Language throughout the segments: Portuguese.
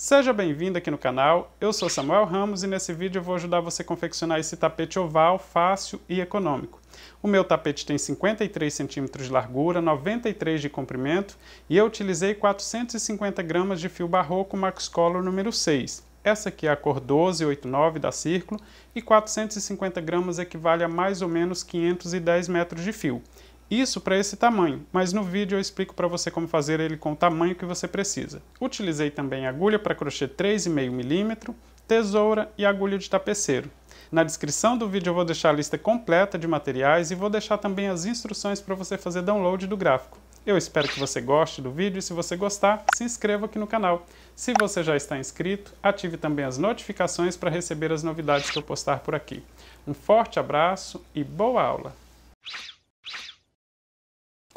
Seja bem-vindo aqui no canal, eu sou Samuel Ramos e nesse vídeo eu vou ajudar você a confeccionar esse tapete oval, fácil e econômico. O meu tapete tem 53 centímetros de largura, 93 de comprimento e eu utilizei 450 gramas de fio barroco Max Color número 6. Essa aqui é a cor 1289 da Círculo e 450 gramas equivale a mais ou menos 510 metros de fio. Isso para esse tamanho, mas no vídeo eu explico para você como fazer ele com o tamanho que você precisa. Utilizei também agulha para crochê 3,5 mm, tesoura e agulha de tapeceiro. Na descrição do vídeo eu vou deixar a lista completa de materiais e vou deixar também as instruções para você fazer download do gráfico. Eu espero que você goste do vídeo e se você gostar, se inscreva aqui no canal. Se você já está inscrito, ative também as notificações para receber as novidades que eu postar por aqui. Um forte abraço e boa aula!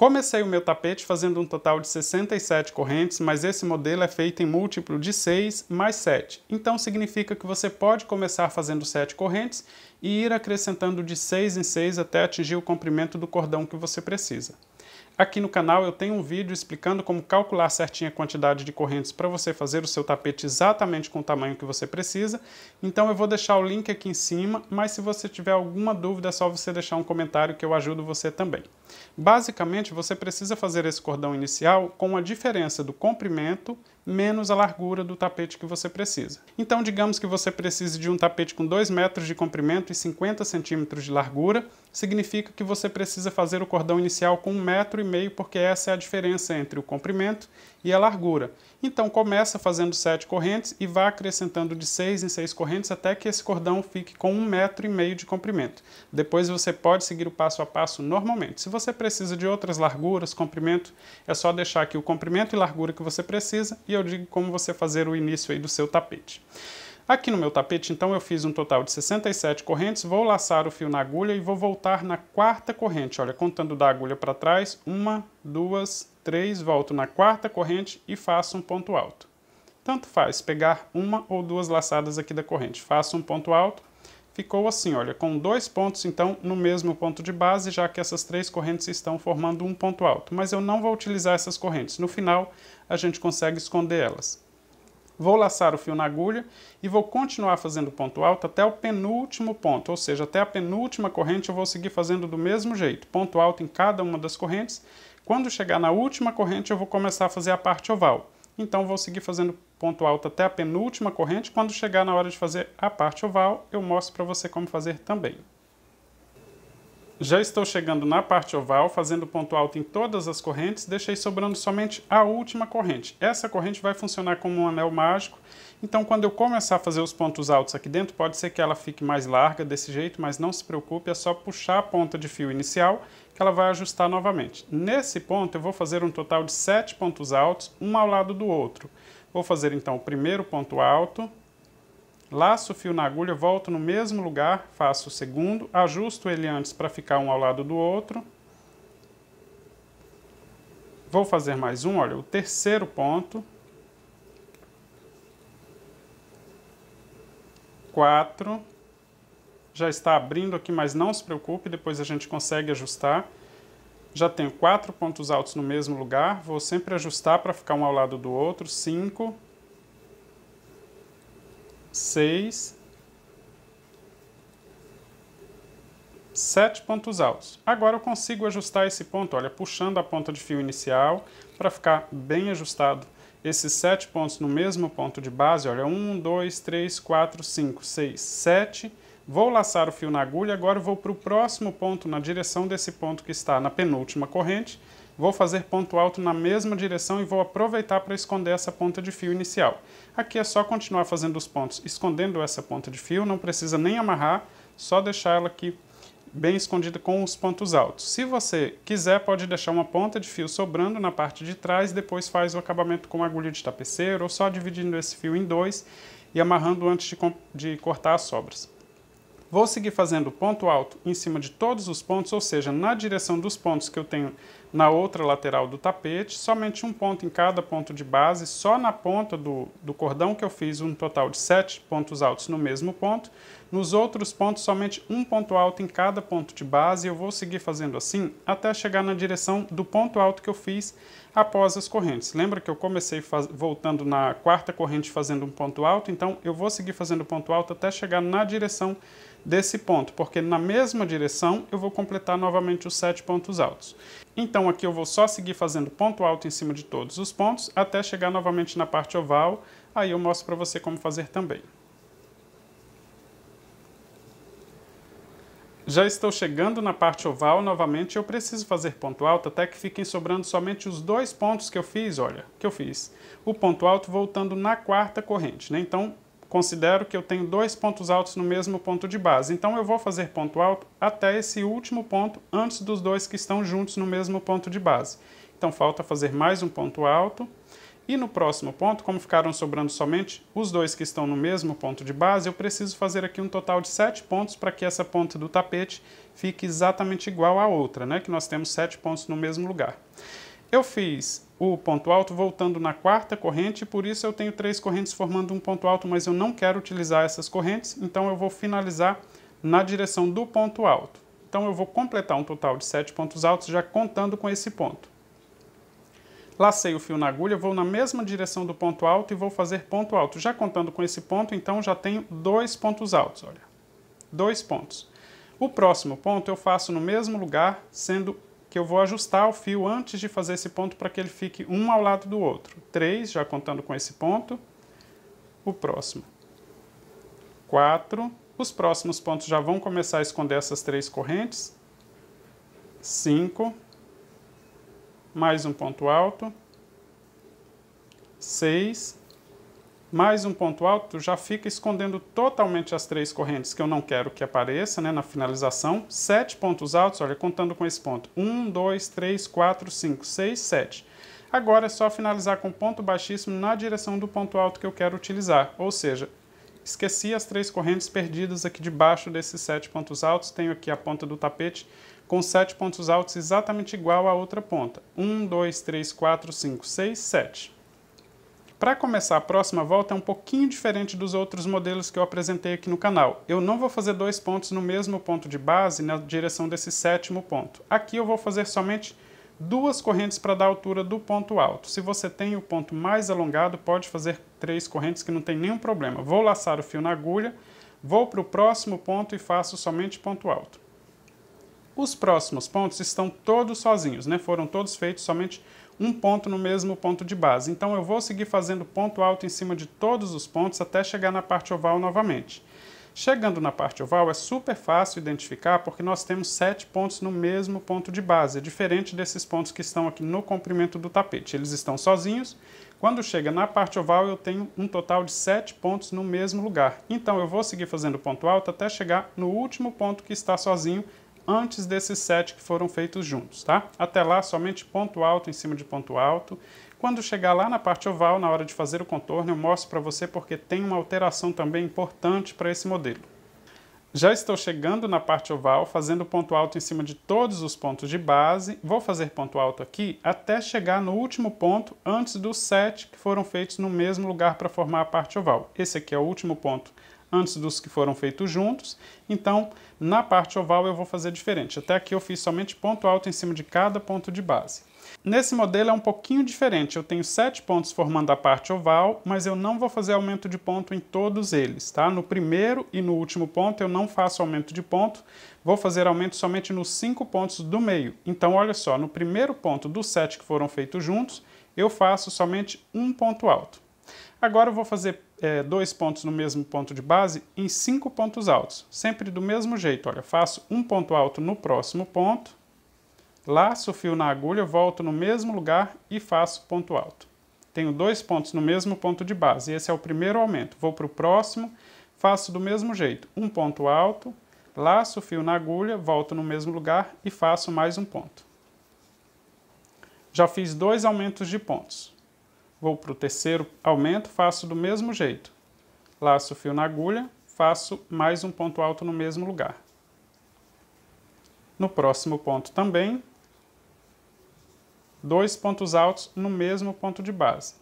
Comecei o meu tapete fazendo um total de 67 correntes, mas esse modelo é feito em múltiplo de 6 mais 7. Então significa que você pode começar fazendo 7 correntes e ir acrescentando de 6 em 6 até atingir o comprimento do cordão que você precisa. Aqui no canal eu tenho um vídeo explicando como calcular certinha a quantidade de correntes para você fazer o seu tapete exatamente com o tamanho que você precisa, então eu vou deixar o link aqui em cima, mas se você tiver alguma dúvida é só você deixar um comentário que eu ajudo você também. Basicamente você precisa fazer esse cordão inicial com a diferença do comprimento menos a largura do tapete que você precisa. Então, digamos que você precise de um tapete com 2 metros de comprimento e 50 centímetros de largura, significa que você precisa fazer o cordão inicial com 1,5 um metro, e meio, porque essa é a diferença entre o comprimento e a largura. Então começa fazendo sete correntes e vá acrescentando de seis em seis correntes até que esse cordão fique com um metro e meio de comprimento. Depois você pode seguir o passo a passo normalmente. Se você precisa de outras larguras, comprimento, é só deixar aqui o comprimento e largura que você precisa e eu digo como você fazer o início aí do seu tapete. Aqui no meu tapete, então, eu fiz um total de 67 correntes, vou laçar o fio na agulha e vou voltar na quarta corrente. Olha, contando da agulha para trás, uma, duas, três, volto na quarta corrente e faço um ponto alto. Tanto faz pegar uma ou duas laçadas aqui da corrente. Faço um ponto alto, ficou assim, olha, com dois pontos, então, no mesmo ponto de base, já que essas três correntes estão formando um ponto alto. Mas eu não vou utilizar essas correntes, no final a gente consegue esconder elas vou laçar o fio na agulha e vou continuar fazendo ponto alto até o penúltimo ponto, ou seja, até a penúltima corrente eu vou seguir fazendo do mesmo jeito, ponto alto em cada uma das correntes. Quando chegar na última corrente, eu vou começar a fazer a parte oval. Então, vou seguir fazendo ponto alto até a penúltima corrente. Quando chegar na hora de fazer a parte oval, eu mostro para você como fazer também. Já estou chegando na parte oval, fazendo ponto alto em todas as correntes, deixei sobrando somente a última corrente. Essa corrente vai funcionar como um anel mágico, então quando eu começar a fazer os pontos altos aqui dentro, pode ser que ela fique mais larga desse jeito, mas não se preocupe, é só puxar a ponta de fio inicial que ela vai ajustar novamente. Nesse ponto eu vou fazer um total de sete pontos altos, um ao lado do outro. Vou fazer então o primeiro ponto alto, laço o fio na agulha, volto no mesmo lugar, faço o segundo, ajusto ele antes para ficar um ao lado do outro. Vou fazer mais um, olha, o terceiro ponto. Quatro. Já está abrindo aqui, mas não se preocupe, depois a gente consegue ajustar. Já tenho quatro pontos altos no mesmo lugar, vou sempre ajustar para ficar um ao lado do outro. Cinco seis, sete pontos altos. Agora eu consigo ajustar esse ponto, olha, puxando a ponta de fio inicial para ficar bem ajustado. Esses sete pontos no mesmo ponto de base, olha, um, dois, três, quatro, cinco, seis, sete. Vou laçar o fio na agulha, agora vou para o próximo ponto, na direção desse ponto que está na penúltima corrente, Vou fazer ponto alto na mesma direção e vou aproveitar para esconder essa ponta de fio inicial. Aqui é só continuar fazendo os pontos escondendo essa ponta de fio, não precisa nem amarrar, só deixar ela aqui bem escondida com os pontos altos. Se você quiser, pode deixar uma ponta de fio sobrando na parte de trás, depois faz o acabamento com agulha de tapeceiro ou só dividindo esse fio em dois e amarrando antes de, de cortar as sobras. Vou seguir fazendo ponto alto em cima de todos os pontos, ou seja, na direção dos pontos que eu tenho na outra lateral do tapete, somente um ponto em cada ponto de base, só na ponta do, do cordão que eu fiz um total de sete pontos altos no mesmo ponto, nos outros pontos somente um ponto alto em cada ponto de base, eu vou seguir fazendo assim até chegar na direção do ponto alto que eu fiz após as correntes. Lembra que eu comecei voltando na quarta corrente fazendo um ponto alto, então eu vou seguir fazendo ponto alto até chegar na direção desse ponto, porque na mesma direção eu vou completar novamente os sete pontos altos. Então aqui eu vou só seguir fazendo ponto alto em cima de todos os pontos até chegar novamente na parte oval, aí eu mostro para você como fazer também. Já estou chegando na parte oval novamente, eu preciso fazer ponto alto até que fiquem sobrando somente os dois pontos que eu fiz, olha, que eu fiz. O ponto alto voltando na quarta corrente, né? Então, considero que eu tenho dois pontos altos no mesmo ponto de base. Então eu vou fazer ponto alto até esse último ponto antes dos dois que estão juntos no mesmo ponto de base. Então falta fazer mais um ponto alto. E no próximo ponto, como ficaram sobrando somente os dois que estão no mesmo ponto de base, eu preciso fazer aqui um total de sete pontos para que essa ponta do tapete fique exatamente igual à outra, né? Que nós temos sete pontos no mesmo lugar. Eu fiz o ponto alto voltando na quarta corrente, por isso eu tenho três correntes formando um ponto alto, mas eu não quero utilizar essas correntes, então eu vou finalizar na direção do ponto alto. Então eu vou completar um total de sete pontos altos já contando com esse ponto. Lacei o fio na agulha, vou na mesma direção do ponto alto e vou fazer ponto alto. Já contando com esse ponto, então já tenho dois pontos altos, olha. Dois pontos. O próximo ponto eu faço no mesmo lugar, sendo que eu vou ajustar o fio antes de fazer esse ponto para que ele fique um ao lado do outro. 3, já contando com esse ponto, o próximo. 4, os próximos pontos já vão começar a esconder essas três correntes. 5, mais um ponto alto. 6, mais um ponto alto já fica escondendo totalmente as três correntes que eu não quero que apareça né, na finalização. Sete pontos altos, olha, contando com esse ponto. Um, dois, três, quatro, cinco, seis, sete. Agora é só finalizar com ponto baixíssimo na direção do ponto alto que eu quero utilizar, ou seja, esqueci as três correntes perdidas aqui debaixo desses sete pontos altos, tenho aqui a ponta do tapete com sete pontos altos exatamente igual à outra ponta. Um, dois, três, quatro, cinco, seis, sete. Para começar a próxima volta é um pouquinho diferente dos outros modelos que eu apresentei aqui no canal. Eu não vou fazer dois pontos no mesmo ponto de base na direção desse sétimo ponto. Aqui eu vou fazer somente duas correntes para dar altura do ponto alto. Se você tem o ponto mais alongado, pode fazer três correntes que não tem nenhum problema. Vou laçar o fio na agulha, vou para o próximo ponto e faço somente ponto alto. Os próximos pontos estão todos sozinhos, né? Foram todos feitos somente um ponto no mesmo ponto de base. Então eu vou seguir fazendo ponto alto em cima de todos os pontos até chegar na parte oval novamente. Chegando na parte oval é super fácil identificar porque nós temos sete pontos no mesmo ponto de base, é diferente desses pontos que estão aqui no comprimento do tapete. Eles estão sozinhos. Quando chega na parte oval eu tenho um total de sete pontos no mesmo lugar. Então eu vou seguir fazendo ponto alto até chegar no último ponto que está sozinho antes desses sete que foram feitos juntos, tá? Até lá, somente ponto alto em cima de ponto alto. Quando chegar lá na parte oval, na hora de fazer o contorno, eu mostro para você porque tem uma alteração também importante para esse modelo. Já estou chegando na parte oval, fazendo ponto alto em cima de todos os pontos de base. Vou fazer ponto alto aqui até chegar no último ponto, antes dos sete que foram feitos no mesmo lugar para formar a parte oval. Esse aqui é o último ponto antes dos que foram feitos juntos. Então, na parte oval eu vou fazer diferente. Até aqui eu fiz somente ponto alto em cima de cada ponto de base. Nesse modelo é um pouquinho diferente. Eu tenho sete pontos formando a parte oval, mas eu não vou fazer aumento de ponto em todos eles, tá? No primeiro e no último ponto eu não faço aumento de ponto, vou fazer aumento somente nos cinco pontos do meio. Então, olha só, no primeiro ponto dos sete que foram feitos juntos, eu faço somente um ponto alto. Agora eu vou fazer é, dois pontos no mesmo ponto de base em cinco pontos altos. Sempre do mesmo jeito, olha, faço um ponto alto no próximo ponto, laço o fio na agulha, volto no mesmo lugar e faço ponto alto. Tenho dois pontos no mesmo ponto de base, esse é o primeiro aumento. Vou para o próximo, faço do mesmo jeito, um ponto alto, laço o fio na agulha, volto no mesmo lugar e faço mais um ponto. Já fiz dois aumentos de pontos. Vou para o terceiro aumento, faço do mesmo jeito. Laço o fio na agulha, faço mais um ponto alto no mesmo lugar. No próximo ponto também, dois pontos altos no mesmo ponto de base.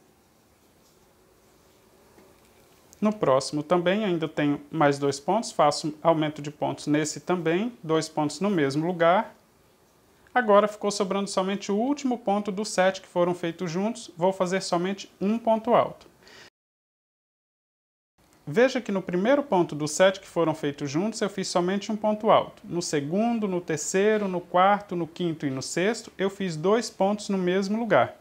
No próximo também ainda tenho mais dois pontos, faço aumento de pontos nesse também, dois pontos no mesmo lugar, Agora ficou sobrando somente o último ponto dos sete que foram feitos juntos, vou fazer somente um ponto alto. Veja que no primeiro ponto dos sete que foram feitos juntos, eu fiz somente um ponto alto. No segundo, no terceiro, no quarto, no quinto e no sexto, eu fiz dois pontos no mesmo lugar.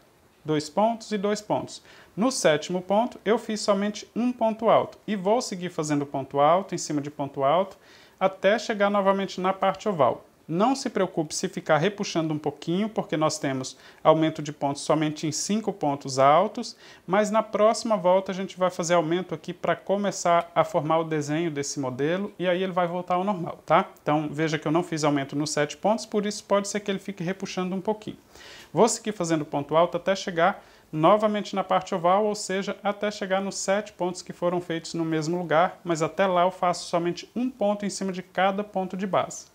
Dois pontos e dois pontos. No sétimo ponto, eu fiz somente um ponto alto. E vou seguir fazendo ponto alto, em cima de ponto alto, até chegar novamente na parte oval. Não se preocupe se ficar repuxando um pouquinho, porque nós temos aumento de pontos somente em 5 pontos altos, mas na próxima volta a gente vai fazer aumento aqui para começar a formar o desenho desse modelo e aí ele vai voltar ao normal, tá? Então veja que eu não fiz aumento nos 7 pontos, por isso pode ser que ele fique repuxando um pouquinho. Vou seguir fazendo ponto alto até chegar novamente na parte oval, ou seja, até chegar nos sete pontos que foram feitos no mesmo lugar, mas até lá eu faço somente um ponto em cima de cada ponto de base.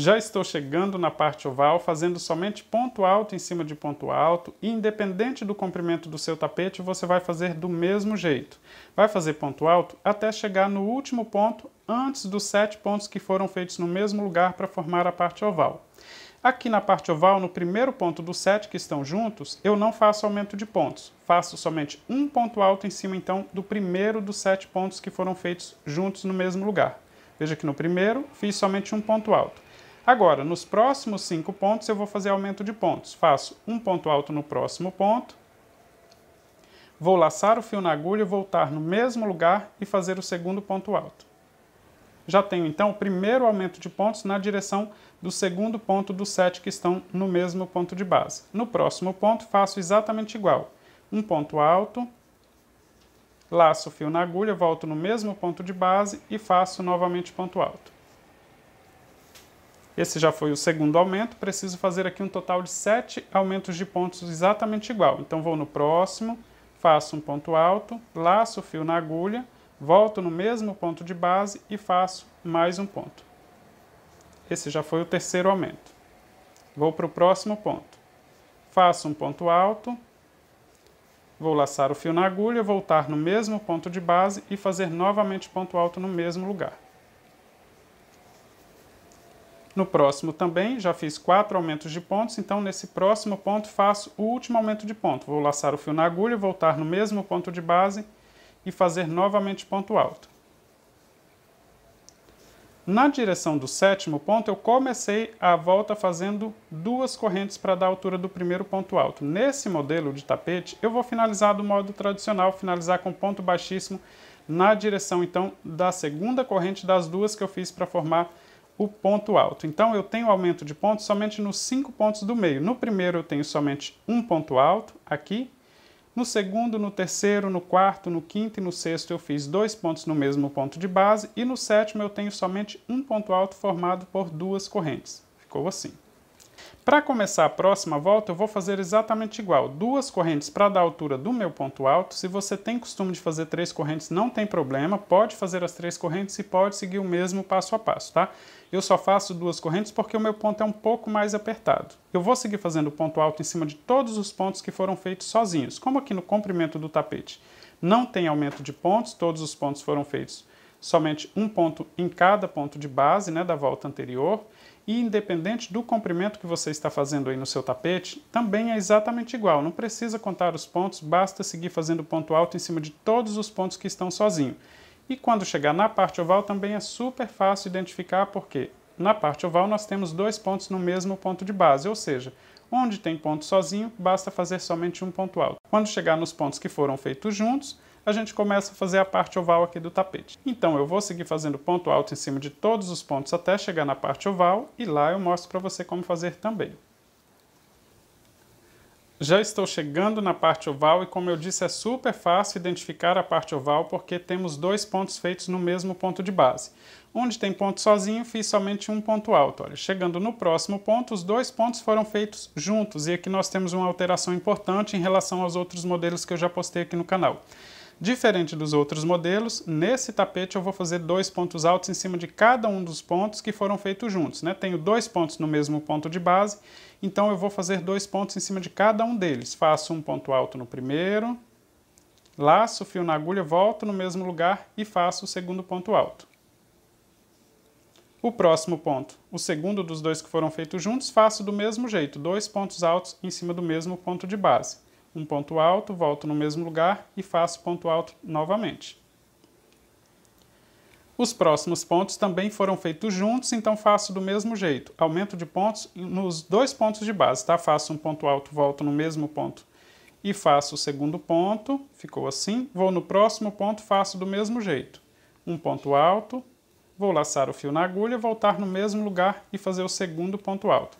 Já estou chegando na parte oval, fazendo somente ponto alto em cima de ponto alto, e independente do comprimento do seu tapete, você vai fazer do mesmo jeito. Vai fazer ponto alto até chegar no último ponto, antes dos sete pontos que foram feitos no mesmo lugar para formar a parte oval. Aqui na parte oval, no primeiro ponto dos sete que estão juntos, eu não faço aumento de pontos. Faço somente um ponto alto em cima, então, do primeiro dos sete pontos que foram feitos juntos no mesmo lugar. Veja que no primeiro, fiz somente um ponto alto. Agora, nos próximos cinco pontos, eu vou fazer aumento de pontos. Faço um ponto alto no próximo ponto, vou laçar o fio na agulha, voltar no mesmo lugar e fazer o segundo ponto alto. Já tenho então o primeiro aumento de pontos na direção do segundo ponto dos sete que estão no mesmo ponto de base. No próximo ponto faço exatamente igual. Um ponto alto, laço o fio na agulha, volto no mesmo ponto de base e faço novamente ponto alto. Esse já foi o segundo aumento, preciso fazer aqui um total de sete aumentos de pontos exatamente igual. Então vou no próximo, faço um ponto alto, laço o fio na agulha, volto no mesmo ponto de base e faço mais um ponto. Esse já foi o terceiro aumento. Vou para o próximo ponto. Faço um ponto alto, vou laçar o fio na agulha, voltar no mesmo ponto de base e fazer novamente ponto alto no mesmo lugar. No próximo também, já fiz quatro aumentos de pontos, então nesse próximo ponto faço o último aumento de ponto. Vou laçar o fio na agulha, voltar no mesmo ponto de base e fazer novamente ponto alto. Na direção do sétimo ponto, eu comecei a volta fazendo duas correntes para dar a altura do primeiro ponto alto. Nesse modelo de tapete, eu vou finalizar do modo tradicional, finalizar com ponto baixíssimo na direção, então, da segunda corrente das duas que eu fiz para formar o ponto alto. Então eu tenho aumento de pontos somente nos cinco pontos do meio. No primeiro eu tenho somente um ponto alto aqui. No segundo, no terceiro, no quarto, no quinto e no sexto eu fiz dois pontos no mesmo ponto de base e no sétimo eu tenho somente um ponto alto formado por duas correntes. Ficou assim. Para começar a próxima volta, eu vou fazer exatamente igual. Duas correntes para dar altura do meu ponto alto. Se você tem costume de fazer três correntes, não tem problema. Pode fazer as três correntes e pode seguir o mesmo passo a passo, tá? Eu só faço duas correntes porque o meu ponto é um pouco mais apertado. Eu vou seguir fazendo ponto alto em cima de todos os pontos que foram feitos sozinhos, como aqui no comprimento do tapete. Não tem aumento de pontos, todos os pontos foram feitos somente um ponto em cada ponto de base né, da volta anterior. E independente do comprimento que você está fazendo aí no seu tapete, também é exatamente igual. Não precisa contar os pontos, basta seguir fazendo ponto alto em cima de todos os pontos que estão sozinho. E quando chegar na parte oval também é super fácil identificar porque na parte oval nós temos dois pontos no mesmo ponto de base, ou seja, onde tem ponto sozinho, basta fazer somente um ponto alto. Quando chegar nos pontos que foram feitos juntos, a gente começa a fazer a parte oval aqui do tapete. Então eu vou seguir fazendo ponto alto em cima de todos os pontos até chegar na parte oval e lá eu mostro para você como fazer também. Já estou chegando na parte oval e como eu disse é super fácil identificar a parte oval porque temos dois pontos feitos no mesmo ponto de base. Onde tem ponto sozinho, fiz somente um ponto alto. Olha, chegando no próximo ponto, os dois pontos foram feitos juntos e aqui nós temos uma alteração importante em relação aos outros modelos que eu já postei aqui no canal. Diferente dos outros modelos, nesse tapete eu vou fazer dois pontos altos em cima de cada um dos pontos que foram feitos juntos. Né? Tenho dois pontos no mesmo ponto de base, então eu vou fazer dois pontos em cima de cada um deles. Faço um ponto alto no primeiro, laço o fio na agulha, volto no mesmo lugar e faço o segundo ponto alto. O próximo ponto, o segundo dos dois que foram feitos juntos, faço do mesmo jeito, dois pontos altos em cima do mesmo ponto de base um ponto alto, volto no mesmo lugar e faço ponto alto novamente. Os próximos pontos também foram feitos juntos, então faço do mesmo jeito. Aumento de pontos nos dois pontos de base, tá? Faço um ponto alto, volto no mesmo ponto e faço o segundo ponto, ficou assim. Vou no próximo ponto, faço do mesmo jeito. Um ponto alto, vou laçar o fio na agulha, voltar no mesmo lugar e fazer o segundo ponto alto.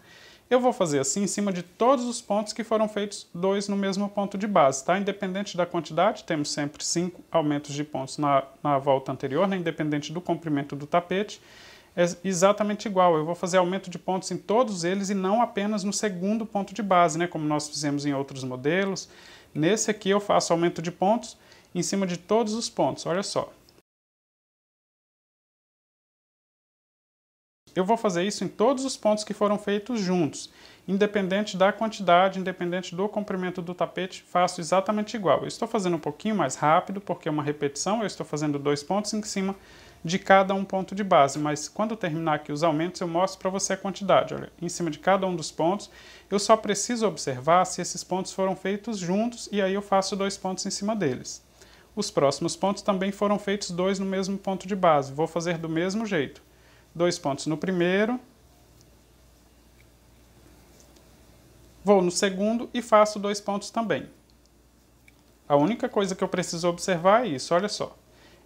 Eu vou fazer assim em cima de todos os pontos que foram feitos dois no mesmo ponto de base, tá? Independente da quantidade, temos sempre cinco aumentos de pontos na, na volta anterior, né? independente do comprimento do tapete. É exatamente igual, eu vou fazer aumento de pontos em todos eles e não apenas no segundo ponto de base, né? Como nós fizemos em outros modelos. Nesse aqui eu faço aumento de pontos em cima de todos os pontos, olha só. Eu vou fazer isso em todos os pontos que foram feitos juntos, independente da quantidade, independente do comprimento do tapete, faço exatamente igual. Eu estou fazendo um pouquinho mais rápido, porque é uma repetição, eu estou fazendo dois pontos em cima de cada um ponto de base, mas quando terminar aqui os aumentos, eu mostro para você a quantidade. Olha, em cima de cada um dos pontos, eu só preciso observar se esses pontos foram feitos juntos e aí eu faço dois pontos em cima deles. Os próximos pontos também foram feitos dois no mesmo ponto de base, vou fazer do mesmo jeito dois pontos no primeiro, vou no segundo e faço dois pontos também. A única coisa que eu preciso observar é isso, olha só.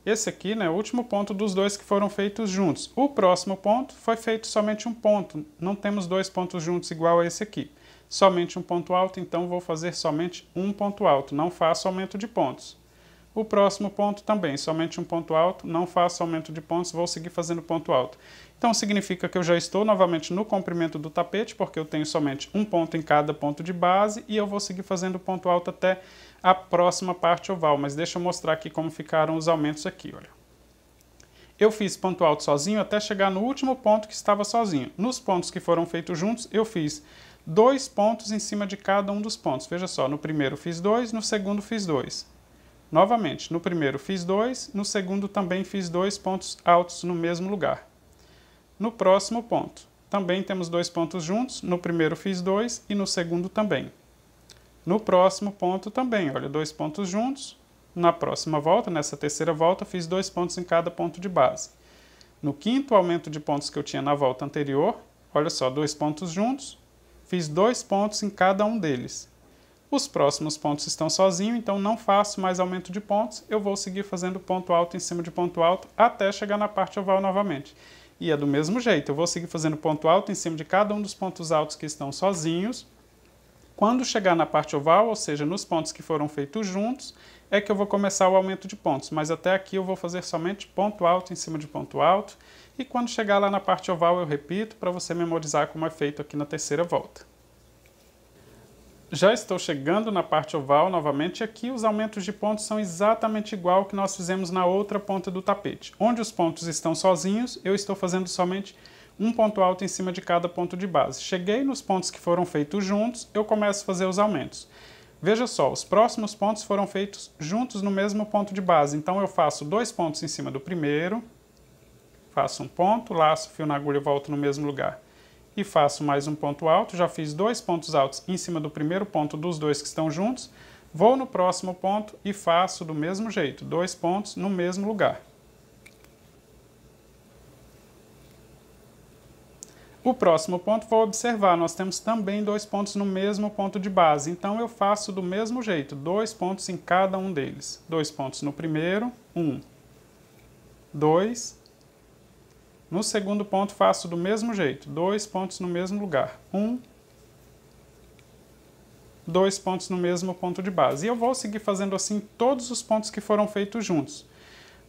Esse aqui né, é o último ponto dos dois que foram feitos juntos. O próximo ponto foi feito somente um ponto, não temos dois pontos juntos igual a esse aqui. Somente um ponto alto, então vou fazer somente um ponto alto, não faço aumento de pontos. O próximo ponto também, somente um ponto alto, não faço aumento de pontos, vou seguir fazendo ponto alto. Então significa que eu já estou novamente no comprimento do tapete, porque eu tenho somente um ponto em cada ponto de base, e eu vou seguir fazendo ponto alto até a próxima parte oval. Mas deixa eu mostrar aqui como ficaram os aumentos aqui, olha. Eu fiz ponto alto sozinho até chegar no último ponto que estava sozinho. Nos pontos que foram feitos juntos, eu fiz dois pontos em cima de cada um dos pontos. Veja só, no primeiro fiz dois, no segundo fiz dois. Novamente, no primeiro fiz dois, no segundo também fiz dois pontos altos no mesmo lugar. No próximo ponto, também temos dois pontos juntos, no primeiro fiz dois e no segundo também. No próximo ponto também, olha, dois pontos juntos, na próxima volta, nessa terceira volta, fiz dois pontos em cada ponto de base. No quinto aumento de pontos que eu tinha na volta anterior, olha só, dois pontos juntos, fiz dois pontos em cada um deles. Os próximos pontos estão sozinho, então não faço mais aumento de pontos, eu vou seguir fazendo ponto alto em cima de ponto alto até chegar na parte oval novamente. E é do mesmo jeito, eu vou seguir fazendo ponto alto em cima de cada um dos pontos altos que estão sozinhos. Quando chegar na parte oval, ou seja, nos pontos que foram feitos juntos, é que eu vou começar o aumento de pontos, mas até aqui eu vou fazer somente ponto alto em cima de ponto alto, e quando chegar lá na parte oval eu repito para você memorizar como é feito aqui na terceira volta. Já estou chegando na parte oval novamente e aqui os aumentos de pontos são exatamente igual que nós fizemos na outra ponta do tapete. Onde os pontos estão sozinhos, eu estou fazendo somente um ponto alto em cima de cada ponto de base. Cheguei nos pontos que foram feitos juntos, eu começo a fazer os aumentos. Veja só, os próximos pontos foram feitos juntos no mesmo ponto de base, então eu faço dois pontos em cima do primeiro, faço um ponto, laço, fio na agulha e volto no mesmo lugar e faço mais um ponto alto. Já fiz dois pontos altos em cima do primeiro ponto dos dois que estão juntos. Vou no próximo ponto e faço do mesmo jeito, dois pontos no mesmo lugar. O próximo ponto, vou observar, nós temos também dois pontos no mesmo ponto de base, então eu faço do mesmo jeito, dois pontos em cada um deles. Dois pontos no primeiro, um, dois, no segundo ponto, faço do mesmo jeito, dois pontos no mesmo lugar. Um, dois pontos no mesmo ponto de base. E eu vou seguir fazendo assim todos os pontos que foram feitos juntos.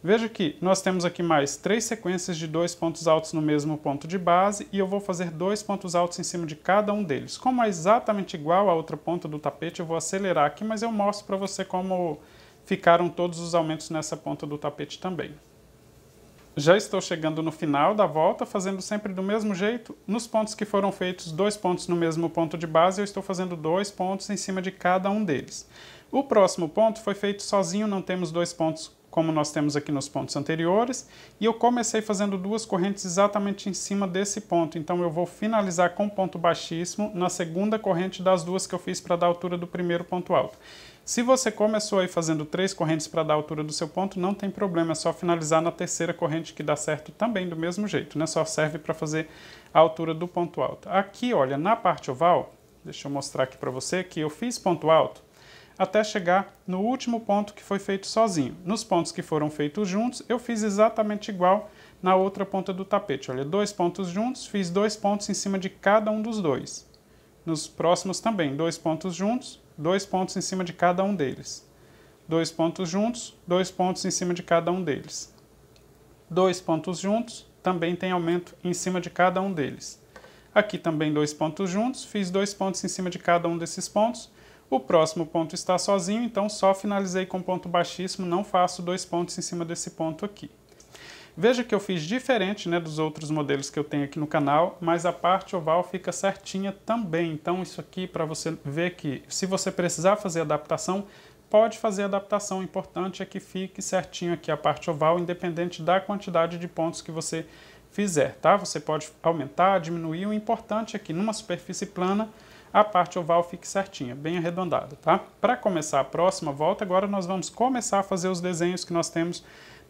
Veja que nós temos aqui mais três sequências de dois pontos altos no mesmo ponto de base e eu vou fazer dois pontos altos em cima de cada um deles. Como é exatamente igual à outra ponta do tapete, eu vou acelerar aqui, mas eu mostro para você como ficaram todos os aumentos nessa ponta do tapete também. Já estou chegando no final da volta, fazendo sempre do mesmo jeito. Nos pontos que foram feitos dois pontos no mesmo ponto de base, eu estou fazendo dois pontos em cima de cada um deles. O próximo ponto foi feito sozinho, não temos dois pontos como nós temos aqui nos pontos anteriores, e eu comecei fazendo duas correntes exatamente em cima desse ponto, então eu vou finalizar com ponto baixíssimo na segunda corrente das duas que eu fiz para dar altura do primeiro ponto alto. Se você começou aí fazendo três correntes para dar a altura do seu ponto, não tem problema, é só finalizar na terceira corrente que dá certo também do mesmo jeito, né? Só serve para fazer a altura do ponto alto. Aqui, olha, na parte oval, deixa eu mostrar aqui para você que eu fiz ponto alto até chegar no último ponto que foi feito sozinho. Nos pontos que foram feitos juntos, eu fiz exatamente igual na outra ponta do tapete. Olha, dois pontos juntos, fiz dois pontos em cima de cada um dos dois. Nos próximos também, dois pontos juntos, dois pontos em cima de cada um deles. Dois pontos juntos, dois pontos em cima de cada um deles. Dois pontos juntos, também tem aumento em cima de cada um deles. Aqui também dois pontos juntos, fiz dois pontos em cima de cada um desses pontos. O próximo ponto está sozinho, então só finalizei com ponto baixíssimo, não faço dois pontos em cima desse ponto aqui. Veja que eu fiz diferente né, dos outros modelos que eu tenho aqui no canal, mas a parte oval fica certinha também. Então isso aqui para você ver que se você precisar fazer adaptação, pode fazer adaptação. O importante é que fique certinho aqui a parte oval, independente da quantidade de pontos que você fizer, tá? Você pode aumentar, diminuir. O importante é que numa superfície plana, a parte oval fique certinha, bem arredondada, tá? Para começar a próxima volta, agora nós vamos começar a fazer os desenhos que nós temos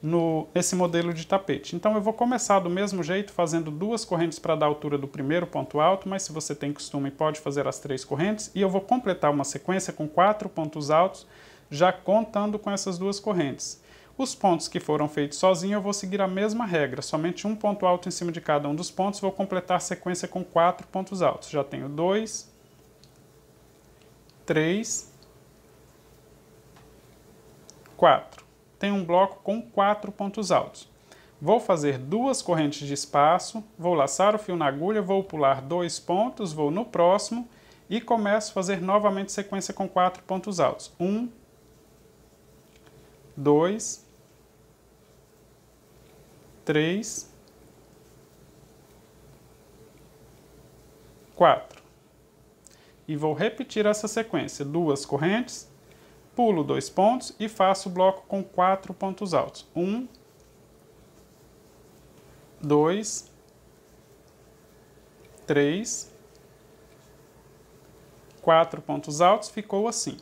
no, nesse modelo de tapete. Então eu vou começar do mesmo jeito, fazendo duas correntes para dar altura do primeiro ponto alto, mas se você tem costume pode fazer as três correntes, e eu vou completar uma sequência com quatro pontos altos, já contando com essas duas correntes. Os pontos que foram feitos sozinho eu vou seguir a mesma regra, somente um ponto alto em cima de cada um dos pontos, vou completar a sequência com quatro pontos altos. Já tenho dois, três, quatro tem um bloco com quatro pontos altos. Vou fazer duas correntes de espaço, vou laçar o fio na agulha, vou pular dois pontos, vou no próximo e começo a fazer novamente sequência com quatro pontos altos. Um, dois, três, quatro. E vou repetir essa sequência: duas correntes, pulo dois pontos e faço o bloco com quatro pontos altos. Um, dois, três, quatro pontos altos, ficou assim.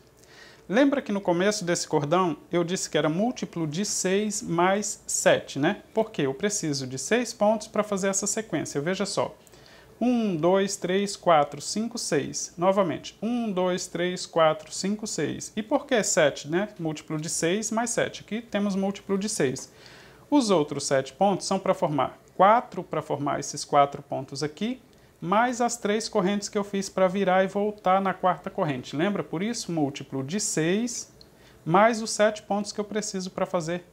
Lembra que no começo desse cordão eu disse que era múltiplo de 6 mais 7, né? Porque eu preciso de 6 pontos para fazer essa sequência. Veja só, 1, 2, 3, 4, 5, 6. Novamente, 1, 2, 3, 4, 5, 6. E por que 7, né? Múltiplo de 6 mais 7. Aqui temos múltiplo de 6. Os outros 7 pontos são para formar 4, para formar esses 4 pontos aqui, mais as 3 correntes que eu fiz para virar e voltar na quarta corrente. Lembra? Por isso, múltiplo de 6 mais os 7 pontos que eu preciso para fazer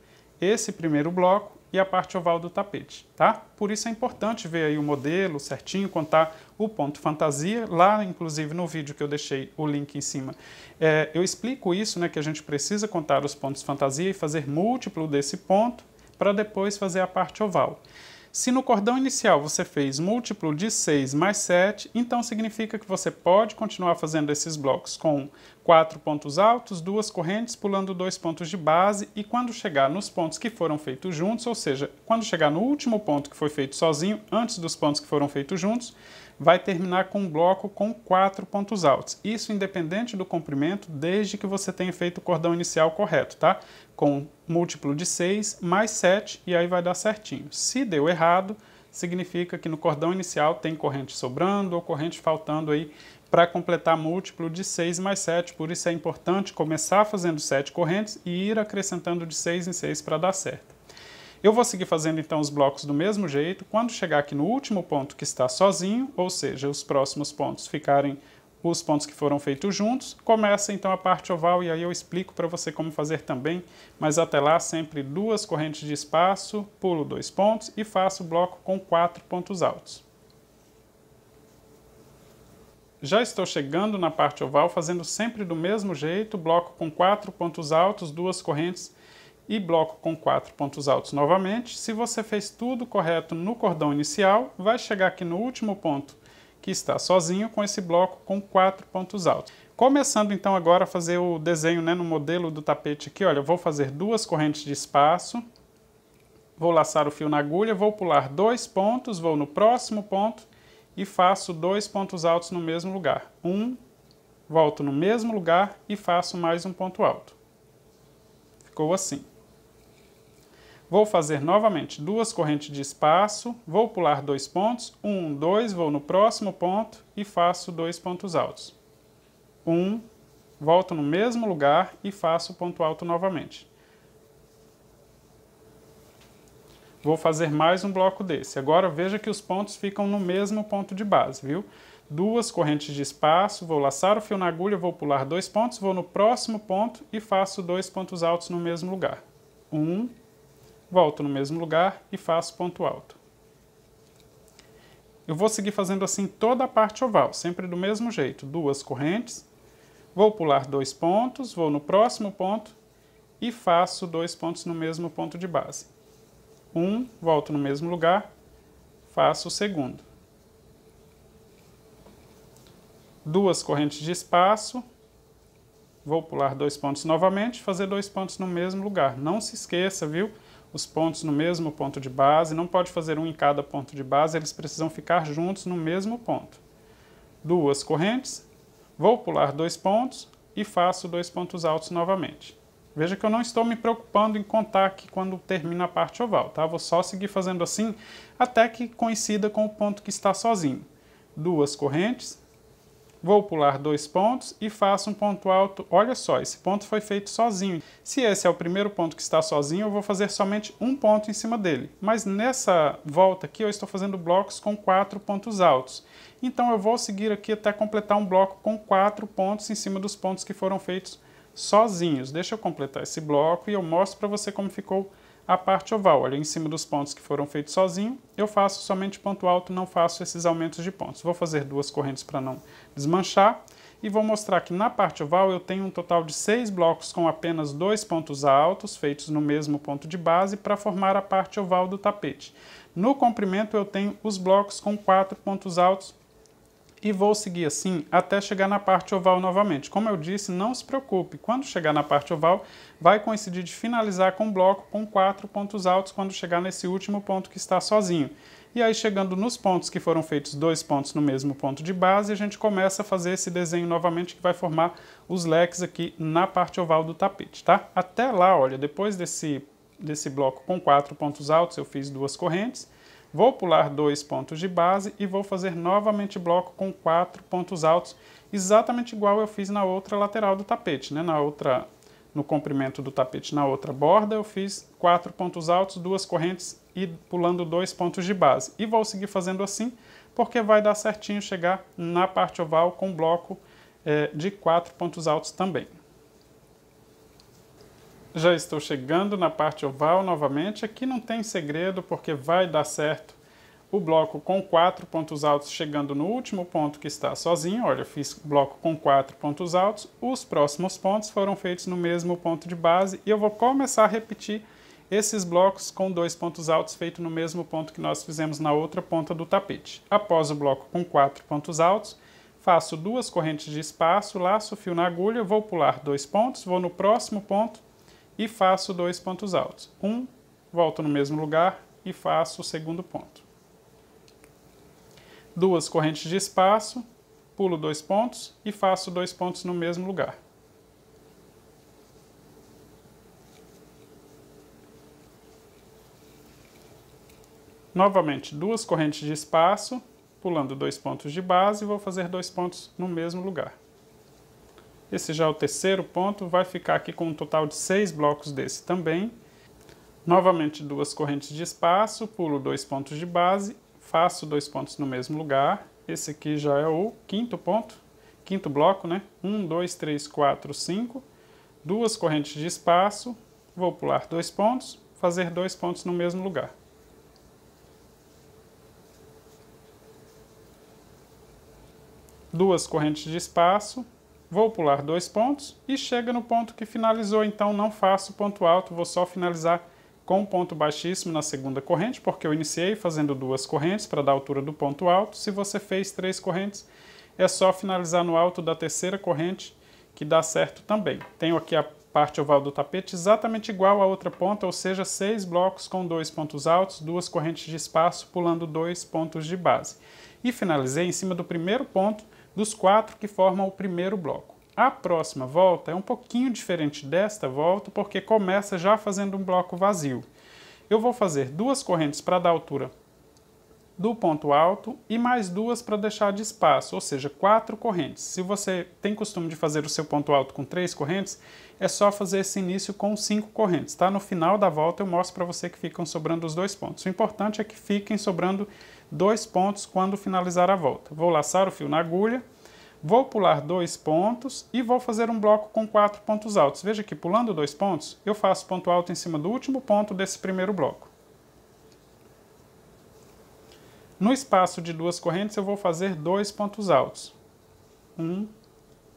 esse primeiro bloco e a parte oval do tapete, tá? Por isso é importante ver aí o modelo certinho, contar o ponto fantasia. Lá, inclusive, no vídeo que eu deixei o link em cima, é, eu explico isso, né, que a gente precisa contar os pontos fantasia e fazer múltiplo desse ponto para depois fazer a parte oval. Se no cordão inicial você fez múltiplo de 6 mais 7, então significa que você pode continuar fazendo esses blocos com quatro pontos altos, duas correntes pulando dois pontos de base e quando chegar nos pontos que foram feitos juntos, ou seja, quando chegar no último ponto que foi feito sozinho, antes dos pontos que foram feitos juntos, vai terminar com um bloco com quatro pontos altos. Isso independente do comprimento, desde que você tenha feito o cordão inicial correto, tá? Com múltiplo de 6 mais 7 e aí vai dar certinho. Se deu errado, significa que no cordão inicial tem corrente sobrando ou corrente faltando aí para completar múltiplo de 6 mais 7. Por isso é importante começar fazendo 7 correntes e ir acrescentando de 6 em 6 para dar certo. Eu vou seguir fazendo então os blocos do mesmo jeito. Quando chegar aqui no último ponto que está sozinho, ou seja, os próximos pontos ficarem os pontos que foram feitos juntos, começa então a parte oval e aí eu explico para você como fazer também, mas até lá sempre duas correntes de espaço, pulo dois pontos e faço o bloco com quatro pontos altos. Já estou chegando na parte oval fazendo sempre do mesmo jeito, bloco com quatro pontos altos, duas correntes e bloco com quatro pontos altos novamente. Se você fez tudo correto no cordão inicial, vai chegar aqui no último ponto que está sozinho com esse bloco com quatro pontos altos. Começando então agora a fazer o desenho né, no modelo do tapete aqui, olha, vou fazer duas correntes de espaço, vou laçar o fio na agulha, vou pular dois pontos, vou no próximo ponto, e faço dois pontos altos no mesmo lugar. Um, volto no mesmo lugar e faço mais um ponto alto. Ficou assim. Vou fazer novamente duas correntes de espaço, vou pular dois pontos, um, dois, vou no próximo ponto e faço dois pontos altos. Um, volto no mesmo lugar e faço ponto alto novamente. vou fazer mais um bloco desse. Agora veja que os pontos ficam no mesmo ponto de base, viu? Duas correntes de espaço, vou laçar o fio na agulha, vou pular dois pontos, vou no próximo ponto e faço dois pontos altos no mesmo lugar. Um, volto no mesmo lugar e faço ponto alto. Eu vou seguir fazendo assim toda a parte oval, sempre do mesmo jeito, duas correntes, vou pular dois pontos, vou no próximo ponto e faço dois pontos no mesmo ponto de base um, volto no mesmo lugar, faço o segundo. Duas correntes de espaço, vou pular dois pontos novamente, fazer dois pontos no mesmo lugar. Não se esqueça, viu? Os pontos no mesmo ponto de base, não pode fazer um em cada ponto de base, eles precisam ficar juntos no mesmo ponto. Duas correntes, vou pular dois pontos e faço dois pontos altos novamente. Veja que eu não estou me preocupando em contar aqui quando termina a parte oval, tá? Vou só seguir fazendo assim até que coincida com o ponto que está sozinho. Duas correntes, vou pular dois pontos e faço um ponto alto. Olha só, esse ponto foi feito sozinho. Se esse é o primeiro ponto que está sozinho, eu vou fazer somente um ponto em cima dele. Mas nessa volta aqui eu estou fazendo blocos com quatro pontos altos. Então eu vou seguir aqui até completar um bloco com quatro pontos em cima dos pontos que foram feitos sozinhos. Deixa eu completar esse bloco e eu mostro para você como ficou a parte oval. Olha, em cima dos pontos que foram feitos sozinho, eu faço somente ponto alto, não faço esses aumentos de pontos. Vou fazer duas correntes para não desmanchar e vou mostrar que na parte oval eu tenho um total de seis blocos com apenas dois pontos altos feitos no mesmo ponto de base para formar a parte oval do tapete. No comprimento eu tenho os blocos com quatro pontos altos e vou seguir assim até chegar na parte oval novamente. Como eu disse, não se preocupe, quando chegar na parte oval, vai coincidir de finalizar com o bloco com quatro pontos altos quando chegar nesse último ponto que está sozinho. E aí, chegando nos pontos que foram feitos dois pontos no mesmo ponto de base, a gente começa a fazer esse desenho novamente que vai formar os leques aqui na parte oval do tapete, tá? Até lá, olha, depois desse, desse bloco com quatro pontos altos, eu fiz duas correntes, Vou pular dois pontos de base e vou fazer novamente bloco com quatro pontos altos, exatamente igual eu fiz na outra lateral do tapete, né? Na outra, no comprimento do tapete na outra borda, eu fiz quatro pontos altos, duas correntes e pulando dois pontos de base. E vou seguir fazendo assim, porque vai dar certinho chegar na parte oval com bloco eh, de quatro pontos altos também. Já estou chegando na parte oval novamente. Aqui não tem segredo porque vai dar certo. O bloco com quatro pontos altos chegando no último ponto que está sozinho. Olha, eu fiz bloco com quatro pontos altos. Os próximos pontos foram feitos no mesmo ponto de base e eu vou começar a repetir esses blocos com dois pontos altos feitos no mesmo ponto que nós fizemos na outra ponta do tapete. Após o bloco com quatro pontos altos, faço duas correntes de espaço, laço o fio na agulha, vou pular dois pontos, vou no próximo ponto, e faço dois pontos altos. Um, volto no mesmo lugar e faço o segundo ponto. Duas correntes de espaço, pulo dois pontos e faço dois pontos no mesmo lugar. Novamente, duas correntes de espaço, pulando dois pontos de base, vou fazer dois pontos no mesmo lugar. Esse já é o terceiro ponto, vai ficar aqui com um total de seis blocos desse também. Novamente duas correntes de espaço, pulo dois pontos de base, faço dois pontos no mesmo lugar. Esse aqui já é o quinto ponto, quinto bloco, né? Um, dois, três, quatro, cinco. Duas correntes de espaço, vou pular dois pontos, fazer dois pontos no mesmo lugar. Duas correntes de espaço, Vou pular dois pontos e chega no ponto que finalizou, então não faço ponto alto, vou só finalizar com ponto baixíssimo na segunda corrente, porque eu iniciei fazendo duas correntes para dar a altura do ponto alto. Se você fez três correntes, é só finalizar no alto da terceira corrente, que dá certo também. Tenho aqui a parte oval do tapete exatamente igual à outra ponta, ou seja, seis blocos com dois pontos altos, duas correntes de espaço, pulando dois pontos de base. E finalizei em cima do primeiro ponto, dos quatro que formam o primeiro bloco. A próxima volta é um pouquinho diferente desta volta, porque começa já fazendo um bloco vazio. Eu vou fazer duas correntes para dar altura do ponto alto e mais duas para deixar de espaço, ou seja, quatro correntes. Se você tem costume de fazer o seu ponto alto com três correntes, é só fazer esse início com cinco correntes, tá? No final da volta eu mostro para você que ficam sobrando os dois pontos. O importante é que fiquem sobrando dois pontos quando finalizar a volta. Vou laçar o fio na agulha, vou pular dois pontos e vou fazer um bloco com quatro pontos altos. Veja que pulando dois pontos, eu faço ponto alto em cima do último ponto desse primeiro bloco. No espaço de duas correntes, eu vou fazer dois pontos altos. Um,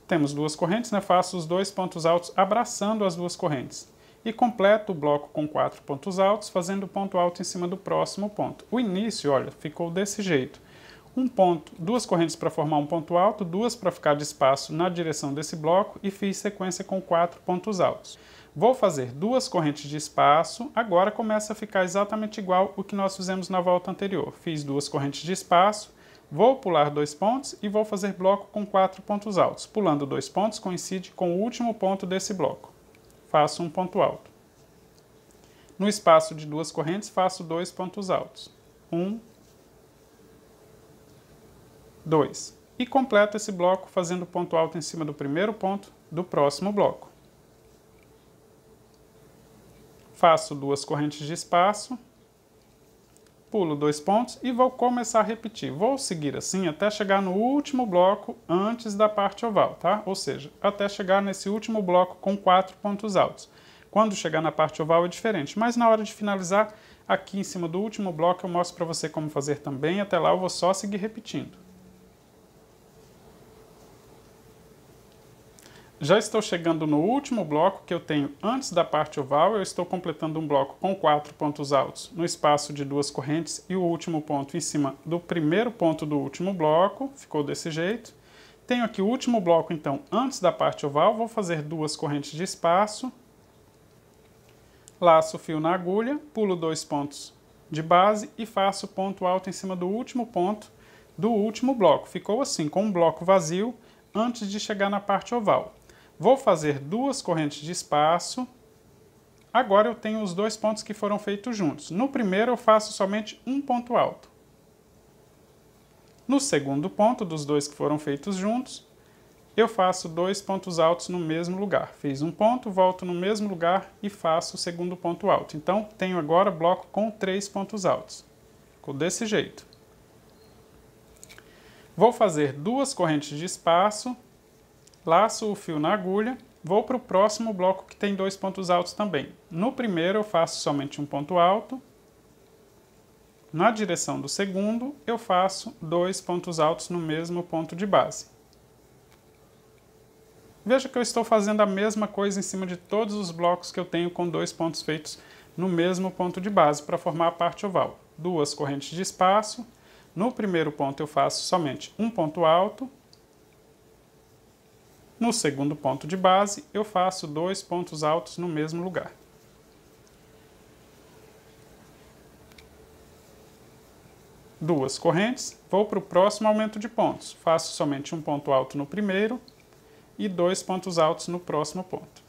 temos duas correntes, né? Faço os dois pontos altos abraçando as duas correntes e completa o bloco com quatro pontos altos, fazendo ponto alto em cima do próximo ponto. O início, olha, ficou desse jeito. Um ponto, duas correntes para formar um ponto alto, duas para ficar de espaço na direção desse bloco e fiz sequência com quatro pontos altos. Vou fazer duas correntes de espaço, agora começa a ficar exatamente igual o que nós fizemos na volta anterior. Fiz duas correntes de espaço, vou pular dois pontos e vou fazer bloco com quatro pontos altos. Pulando dois pontos coincide com o último ponto desse bloco faço um ponto alto. No espaço de duas correntes, faço dois pontos altos. Um, dois. E completo esse bloco fazendo ponto alto em cima do primeiro ponto do próximo bloco. Faço duas correntes de espaço, pulo dois pontos e vou começar a repetir. Vou seguir assim até chegar no último bloco antes da parte oval, tá? Ou seja, até chegar nesse último bloco com quatro pontos altos. Quando chegar na parte oval é diferente, mas na hora de finalizar, aqui em cima do último bloco eu mostro para você como fazer também. Até lá eu vou só seguir repetindo. Já estou chegando no último bloco que eu tenho antes da parte oval, eu estou completando um bloco com quatro pontos altos no espaço de duas correntes e o último ponto em cima do primeiro ponto do último bloco, ficou desse jeito. Tenho aqui o último bloco, então, antes da parte oval, vou fazer duas correntes de espaço, laço o fio na agulha, pulo dois pontos de base e faço ponto alto em cima do último ponto do último bloco. Ficou assim, com um bloco vazio antes de chegar na parte oval. Vou fazer duas correntes de espaço. Agora eu tenho os dois pontos que foram feitos juntos. No primeiro eu faço somente um ponto alto. No segundo ponto, dos dois que foram feitos juntos, eu faço dois pontos altos no mesmo lugar. Fiz um ponto, volto no mesmo lugar e faço o segundo ponto alto. Então, tenho agora bloco com três pontos altos. Ficou desse jeito. Vou fazer duas correntes de espaço laço o fio na agulha, vou para o próximo bloco que tem dois pontos altos também. No primeiro eu faço somente um ponto alto, na direção do segundo eu faço dois pontos altos no mesmo ponto de base. Veja que eu estou fazendo a mesma coisa em cima de todos os blocos que eu tenho com dois pontos feitos no mesmo ponto de base para formar a parte oval. Duas correntes de espaço, no primeiro ponto eu faço somente um ponto alto, no segundo ponto de base, eu faço dois pontos altos no mesmo lugar. Duas correntes, vou para o próximo aumento de pontos. Faço somente um ponto alto no primeiro e dois pontos altos no próximo ponto.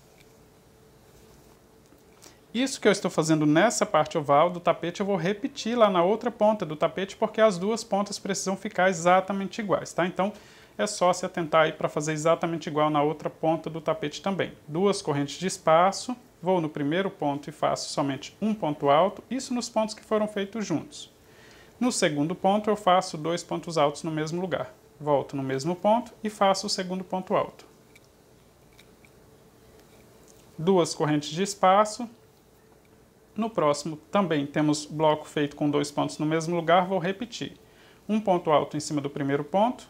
Isso que eu estou fazendo nessa parte oval do tapete eu vou repetir lá na outra ponta do tapete porque as duas pontas precisam ficar exatamente iguais, tá? Então, é só se atentar aí para fazer exatamente igual na outra ponta do tapete também. Duas correntes de espaço, vou no primeiro ponto e faço somente um ponto alto, isso nos pontos que foram feitos juntos. No segundo ponto eu faço dois pontos altos no mesmo lugar. Volto no mesmo ponto e faço o segundo ponto alto. Duas correntes de espaço. No próximo também temos bloco feito com dois pontos no mesmo lugar, vou repetir. Um ponto alto em cima do primeiro ponto,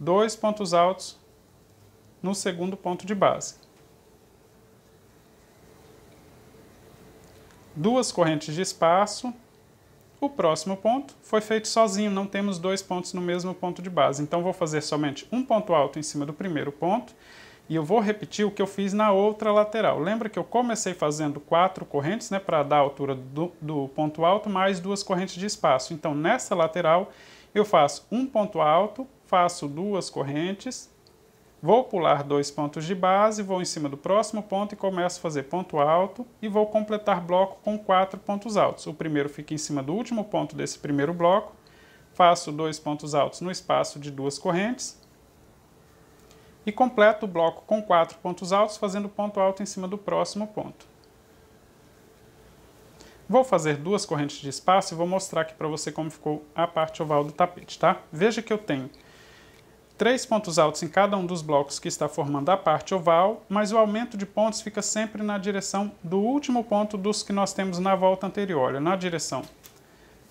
dois pontos altos no segundo ponto de base. Duas correntes de espaço. O próximo ponto foi feito sozinho, não temos dois pontos no mesmo ponto de base. Então vou fazer somente um ponto alto em cima do primeiro ponto e eu vou repetir o que eu fiz na outra lateral. Lembra que eu comecei fazendo quatro correntes, né, para dar a altura do, do, ponto alto, mais duas correntes de espaço. Então, nessa lateral, eu faço um ponto alto faço duas correntes, vou pular dois pontos de base, vou em cima do próximo ponto e começo a fazer ponto alto e vou completar bloco com quatro pontos altos. O primeiro fica em cima do último ponto desse primeiro bloco, faço dois pontos altos no espaço de duas correntes e completo o bloco com quatro pontos altos, fazendo ponto alto em cima do próximo ponto. Vou fazer duas correntes de espaço e vou mostrar aqui para você como ficou a parte oval do tapete, tá? Veja que eu tenho três pontos altos em cada um dos blocos que está formando a parte oval, mas o aumento de pontos fica sempre na direção do último ponto dos que nós temos na volta anterior, olha, é na direção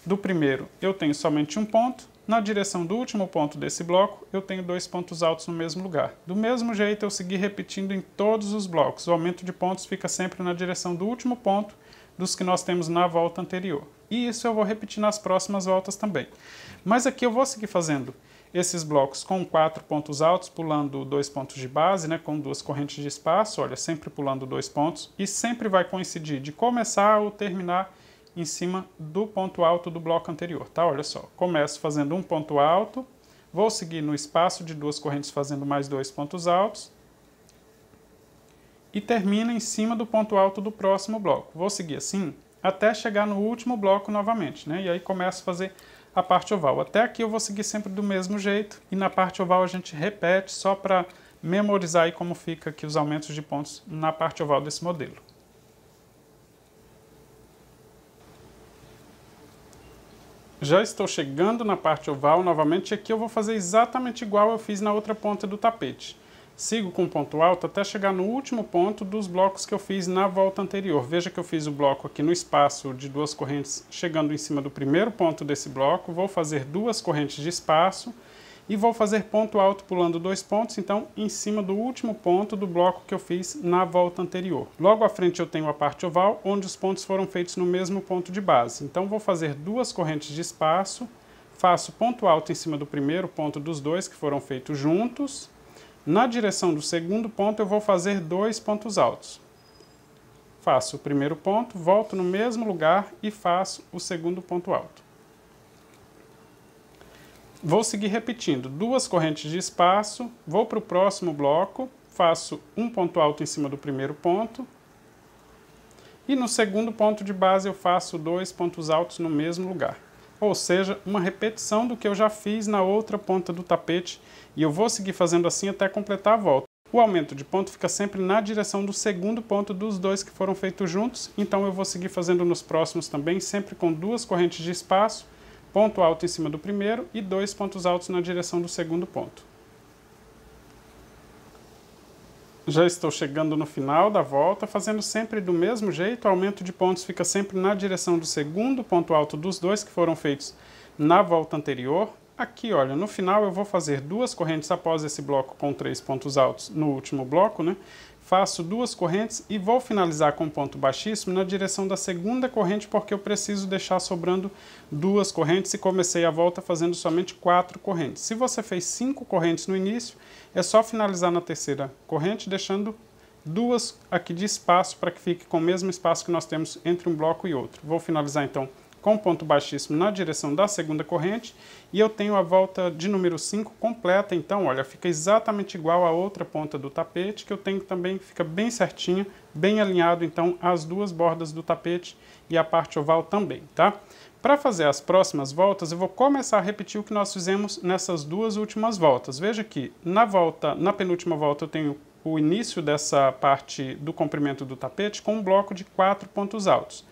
do primeiro eu tenho somente um ponto, na direção do último ponto desse bloco eu tenho dois pontos altos no mesmo lugar. Do mesmo jeito eu segui repetindo em todos os blocos, o aumento de pontos fica sempre na direção do último ponto dos que nós temos na volta anterior. E isso eu vou repetir nas próximas voltas também. Mas aqui eu vou seguir fazendo esses blocos com quatro pontos altos, pulando dois pontos de base, né, com duas correntes de espaço, olha, sempre pulando dois pontos, e sempre vai coincidir de começar ou terminar em cima do ponto alto do bloco anterior, tá? Olha só, começo fazendo um ponto alto, vou seguir no espaço de duas correntes fazendo mais dois pontos altos, e termino em cima do ponto alto do próximo bloco. Vou seguir assim até chegar no último bloco novamente, né? E aí começo a fazer a parte oval. Até aqui eu vou seguir sempre do mesmo jeito e na parte oval a gente repete só para memorizar aí como fica aqui os aumentos de pontos na parte oval desse modelo. Já estou chegando na parte oval novamente aqui eu vou fazer exatamente igual eu fiz na outra ponta do tapete sigo com ponto alto até chegar no último ponto dos blocos que eu fiz na volta anterior. Veja que eu fiz o bloco aqui no espaço de duas correntes, chegando em cima do primeiro ponto desse bloco, vou fazer duas correntes de espaço e vou fazer ponto alto pulando dois pontos, então em cima do último ponto do bloco que eu fiz na volta anterior. Logo à frente eu tenho a parte oval, onde os pontos foram feitos no mesmo ponto de base. Então vou fazer duas correntes de espaço, faço ponto alto em cima do primeiro ponto dos dois que foram feitos juntos, na direção do segundo ponto, eu vou fazer dois pontos altos. Faço o primeiro ponto, volto no mesmo lugar e faço o segundo ponto alto. Vou seguir repetindo duas correntes de espaço, vou para o próximo bloco, faço um ponto alto em cima do primeiro ponto, e no segundo ponto de base eu faço dois pontos altos no mesmo lugar ou seja, uma repetição do que eu já fiz na outra ponta do tapete e eu vou seguir fazendo assim até completar a volta. O aumento de ponto fica sempre na direção do segundo ponto dos dois que foram feitos juntos, então eu vou seguir fazendo nos próximos também, sempre com duas correntes de espaço, ponto alto em cima do primeiro e dois pontos altos na direção do segundo ponto. Já estou chegando no final da volta, fazendo sempre do mesmo jeito, o aumento de pontos fica sempre na direção do segundo ponto alto dos dois que foram feitos na volta anterior. Aqui, olha, no final eu vou fazer duas correntes após esse bloco com três pontos altos no último bloco, né? faço duas correntes e vou finalizar com ponto baixíssimo na direção da segunda corrente, porque eu preciso deixar sobrando duas correntes e comecei a volta fazendo somente quatro correntes. Se você fez cinco correntes no início, é só finalizar na terceira corrente, deixando duas aqui de espaço para que fique com o mesmo espaço que nós temos entre um bloco e outro. Vou finalizar então com ponto baixíssimo na direção da segunda corrente e eu tenho a volta de número 5 completa, então olha, fica exatamente igual à outra ponta do tapete que eu tenho também, fica bem certinho, bem alinhado então as duas bordas do tapete e a parte oval também, tá? Para fazer as próximas voltas, eu vou começar a repetir o que nós fizemos nessas duas últimas voltas. Veja que na volta, na penúltima volta eu tenho o início dessa parte do comprimento do tapete com um bloco de quatro pontos altos.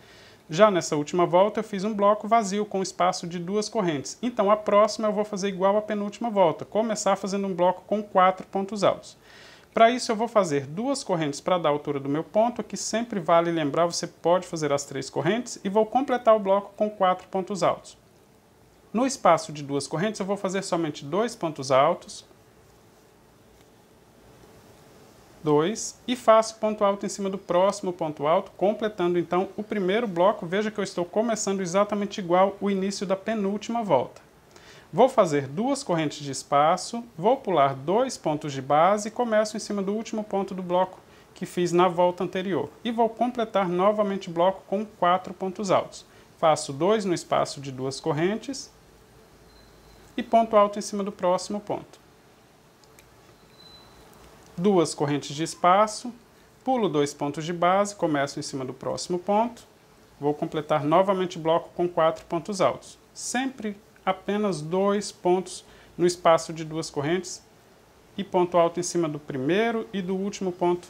Já nessa última volta eu fiz um bloco vazio com espaço de duas correntes, então a próxima eu vou fazer igual à penúltima volta, começar fazendo um bloco com quatro pontos altos. Para isso eu vou fazer duas correntes para dar a altura do meu ponto, que sempre vale lembrar, você pode fazer as três correntes, e vou completar o bloco com quatro pontos altos. No espaço de duas correntes eu vou fazer somente dois pontos altos, 2 e faço ponto alto em cima do próximo ponto alto, completando então o primeiro bloco. Veja que eu estou começando exatamente igual o início da penúltima volta. Vou fazer duas correntes de espaço, vou pular dois pontos de base e começo em cima do último ponto do bloco que fiz na volta anterior. E vou completar novamente o bloco com quatro pontos altos. Faço dois no espaço de duas correntes e ponto alto em cima do próximo ponto duas correntes de espaço, pulo dois pontos de base, começo em cima do próximo ponto, vou completar novamente o bloco com quatro pontos altos. Sempre apenas dois pontos no espaço de duas correntes e ponto alto em cima do primeiro e do último ponto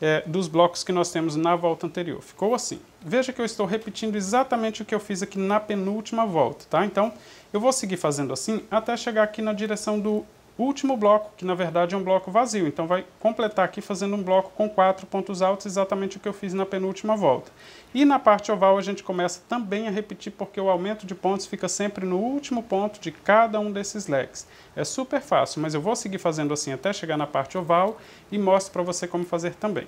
é, dos blocos que nós temos na volta anterior. Ficou assim. Veja que eu estou repetindo exatamente o que eu fiz aqui na penúltima volta, tá? Então, eu vou seguir fazendo assim até chegar aqui na direção do último bloco, que na verdade é um bloco vazio, então vai completar aqui fazendo um bloco com quatro pontos altos, exatamente o que eu fiz na penúltima volta. E na parte oval a gente começa também a repetir, porque o aumento de pontos fica sempre no último ponto de cada um desses legs. É super fácil, mas eu vou seguir fazendo assim até chegar na parte oval e mostro para você como fazer também.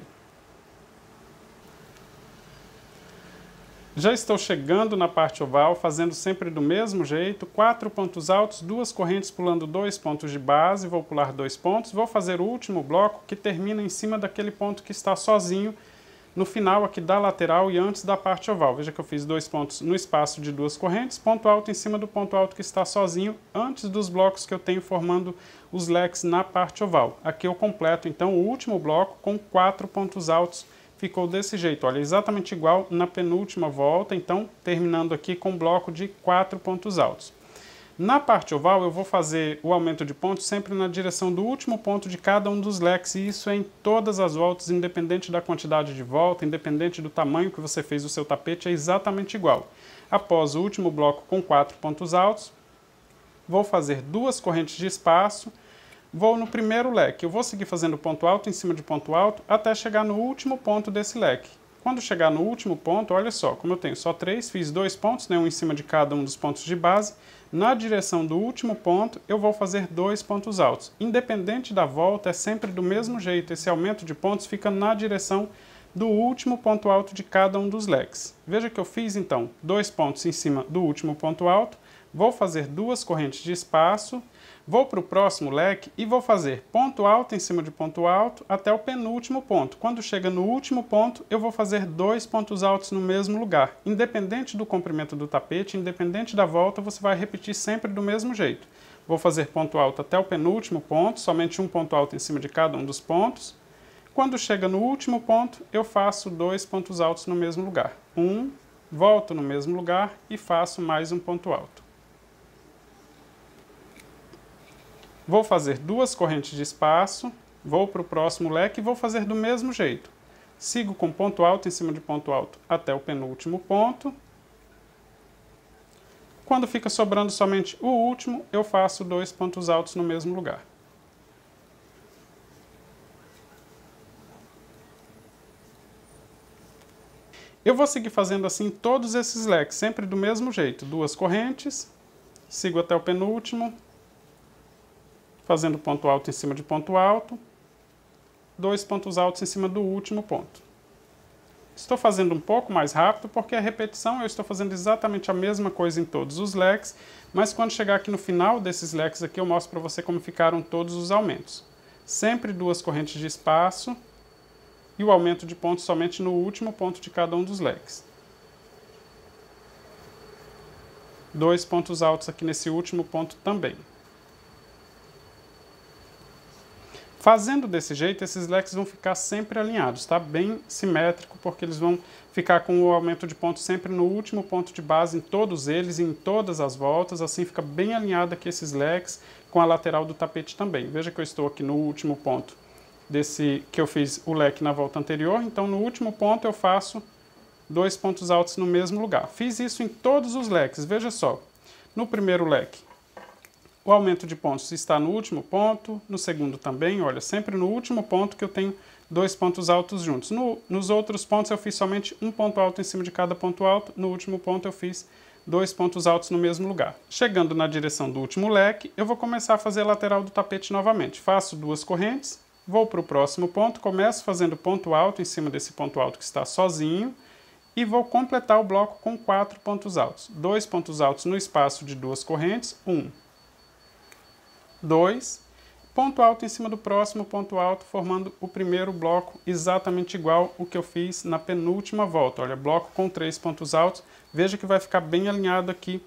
Já estou chegando na parte oval, fazendo sempre do mesmo jeito, quatro pontos altos, duas correntes pulando dois pontos de base, vou pular dois pontos, vou fazer o último bloco que termina em cima daquele ponto que está sozinho no final aqui da lateral e antes da parte oval. Veja que eu fiz dois pontos no espaço de duas correntes, ponto alto em cima do ponto alto que está sozinho, antes dos blocos que eu tenho formando os leques na parte oval. Aqui eu completo então o último bloco com quatro pontos altos, ficou desse jeito, olha, exatamente igual na penúltima volta, então terminando aqui com um bloco de quatro pontos altos. Na parte oval, eu vou fazer o aumento de pontos sempre na direção do último ponto de cada um dos leques, e isso é em todas as voltas, independente da quantidade de volta, independente do tamanho que você fez o seu tapete, é exatamente igual. Após o último bloco com quatro pontos altos, vou fazer duas correntes de espaço, vou no primeiro leque. Eu vou seguir fazendo ponto alto em cima de ponto alto até chegar no último ponto desse leque. Quando chegar no último ponto, olha só, como eu tenho só três, fiz dois pontos, né, um em cima de cada um dos pontos de base, na direção do último ponto eu vou fazer dois pontos altos. Independente da volta, é sempre do mesmo jeito, esse aumento de pontos fica na direção do último ponto alto de cada um dos leques. Veja que eu fiz então dois pontos em cima do último ponto alto, vou fazer duas correntes de espaço, Vou para o próximo leque e vou fazer ponto alto em cima de ponto alto até o penúltimo ponto. Quando chega no último ponto, eu vou fazer dois pontos altos no mesmo lugar. Independente do comprimento do tapete, independente da volta, você vai repetir sempre do mesmo jeito. Vou fazer ponto alto até o penúltimo ponto, somente um ponto alto em cima de cada um dos pontos. Quando chega no último ponto, eu faço dois pontos altos no mesmo lugar. Um, volto no mesmo lugar e faço mais um ponto alto. Vou fazer duas correntes de espaço, vou para o próximo leque e vou fazer do mesmo jeito. Sigo com ponto alto em cima de ponto alto até o penúltimo ponto. Quando fica sobrando somente o último, eu faço dois pontos altos no mesmo lugar. Eu vou seguir fazendo assim todos esses leques, sempre do mesmo jeito. Duas correntes, sigo até o penúltimo, fazendo ponto alto em cima de ponto alto, dois pontos altos em cima do último ponto. Estou fazendo um pouco mais rápido porque a repetição eu estou fazendo exatamente a mesma coisa em todos os leques, mas quando chegar aqui no final desses leques aqui eu mostro para você como ficaram todos os aumentos. Sempre duas correntes de espaço e o aumento de ponto somente no último ponto de cada um dos leques. Dois pontos altos aqui nesse último ponto também. Fazendo desse jeito, esses leques vão ficar sempre alinhados, tá? Bem simétrico, porque eles vão ficar com o aumento de ponto sempre no último ponto de base em todos eles, em todas as voltas, assim fica bem alinhado aqui esses leques com a lateral do tapete também. Veja que eu estou aqui no último ponto desse que eu fiz o leque na volta anterior, então no último ponto eu faço dois pontos altos no mesmo lugar. Fiz isso em todos os leques, veja só. No primeiro leque, o aumento de pontos está no último ponto, no segundo também, olha, sempre no último ponto que eu tenho dois pontos altos juntos. No, nos outros pontos eu fiz somente um ponto alto em cima de cada ponto alto, no último ponto eu fiz dois pontos altos no mesmo lugar. Chegando na direção do último leque, eu vou começar a fazer a lateral do tapete novamente. Faço duas correntes, vou para o próximo ponto, começo fazendo ponto alto em cima desse ponto alto que está sozinho, e vou completar o bloco com quatro pontos altos. Dois pontos altos no espaço de duas correntes, um 2, ponto alto em cima do próximo ponto alto, formando o primeiro bloco exatamente igual o que eu fiz na penúltima volta. Olha, bloco com três pontos altos, veja que vai ficar bem alinhado aqui